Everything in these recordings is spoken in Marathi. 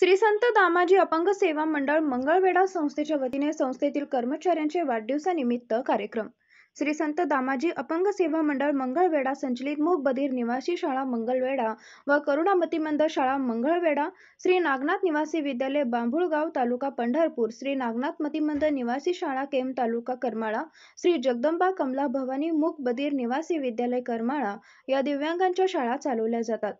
श्री संत दामाजी अपंग सेवा मंडळ मंगळवेढा संस्थेच्या वतीने संस्थेतील कर्मचाऱ्यांचे वाढदिवसानिमित्त कार्यक्रम श्री संत दामाजी अपंग सेवा मंडळ मंगळवेढा संचलित मूकबधीर निवासी शाळा मंगळवेढा व करुणामतीमंद शाळा मंगळवेढा श्री नागनाथ निवासी विद्यालय बांभुळगाव तालुका पंढरपूर श्री नागनाथ मतिमंद निवासी शाळा केम तालुका करमाळा श्री जगदंबा कमला भवानी मूकबधीर निवासी विद्यालय करमाळा या दिव्यांगांच्या शाळा चालवल्या जातात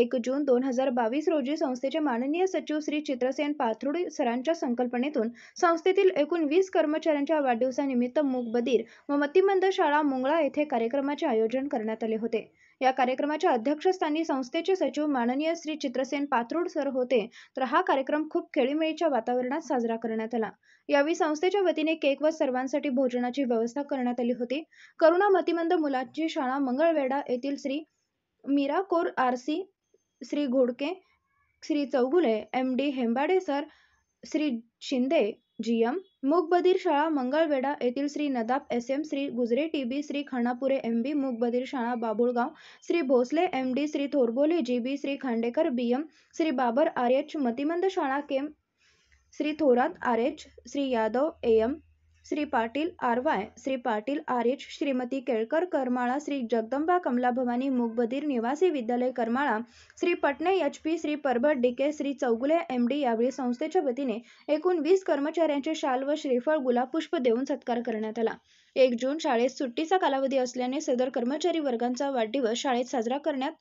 एक जून दोन हजार बावीस रोजी संस्थेचे माननीय सचिव श्री चित्रसेन पाथरुड सरांच्या संकल्पनेतून संस्थेतील एकूण वीस कर्मचाऱ्यांच्या वाढदिवसानिमित्त मूकबधीर व मतिमंद शाळा मुंगळा येथे कार्यक्रमाचे आयोजन करण्यात आले होते या कार्यक्रमाच्या अध्यक्षस्थानी संस्थेचे सचिव माननीय श्री चित्रसेन पाथरुड सर होते तर हा कार्यक्रम खूप खेळीमेळीच्या वातावरणात साजरा करण्यात आला यावेळी संस्थेच्या वतीने केक व सर्वांसाठी भोजनाची व्यवस्था करण्यात आली होती करुणा मतिमंद मुलांची शाळा मंगळवेढा येथील Shri Meera Kor R C Shri Ghodke Shri Chougule M D Hembade sir Shri Shinde G M मूकबधीर शाळा मंगळवेढा येथील Shri Nadab S M Shri Gujare T B Shri Khanapure M B शाळा Babulgaon Shri Bhosale M D Shri Thorbole G B Shri Khandekar B M Shri Babar R H मतिमंद शाळा Kem Shri Thorat R H Shri Yadav A M Shri Patil R Y Shri Patil R H Shrimati Kelkar Karmala Shri Jagdamba Kamala Bhavani मुगबधीर निवासी विद्यालय Karmala Shri Patne H P Shri Parbhat D K Shri Chougule M D यावेळी संस्थेच्या वतीने एकूण वीस कर्मचाऱ्यांचे शाल व श्रीफळ गुलाब पुष्प देऊन सत्कार करण्यात आला एक जून शाळेत सुट्टीचा कालावधी असल्याने सदर कर्मचारी वर्गांचा वाढदिवस शाळेत साजरा करण्यात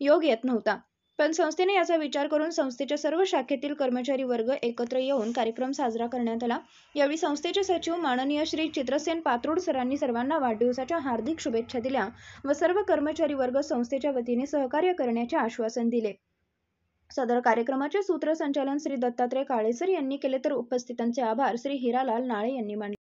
योग येत नव्हता पण संस्थेने याचा विचार करून संस्थेच्या सर्व शाखेतील कर्मचारी वर्ग एकत्र येऊन कार्यक्रम साजरा करण्यात आला यावेळी संस्थेचे सचिव माननीय श्री चित्रसेन पात्रोड सरांनी सर्वांना वाढदिवसाच्या हार्दिक शुभेच्छा दिल्या व सर्व कर्मचारी वर्ग संस्थेच्या वतीने सहकार्य करण्याचे आश्वासन दिले सदर कार्यक्रमाचे सूत्रसंचालन श्री दत्तात्रय काळेसर यांनी केले तर उपस्थितांचे आभार श्री हिरालाल नाळे यांनी मानले